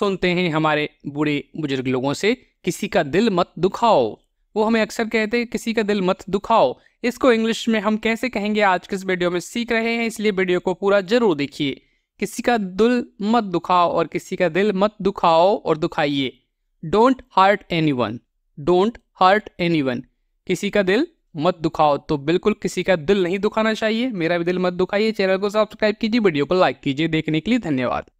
सुनते हैं हमारे बूढ़े बुजुर्ग लोगों से किसी का दिल मत दुखाओ वो हमें अक्सर कहते हैं किसी का दिल मत दुखाओ इसको इंग्लिश में हम कैसे कहेंगे आज के इस वीडियो में सीख रहे हैं इसलिए वीडियो को पूरा जरूर देखिए किसी का दिल मत दुखाओ और किसी का दिल मत दुखाओ और दुखाइए don't hurt anyone don't hurt anyone किसी का दिल मत दुखाओ तो बिल्कुल किसी का दिल नहीं दुखाना चाहिए मेरा भी दिल मत दुखाइए चैनल को सब्सक्राइब कीजिए वीडियो को लाइक कीजिए देखने के लिए धन्यवाद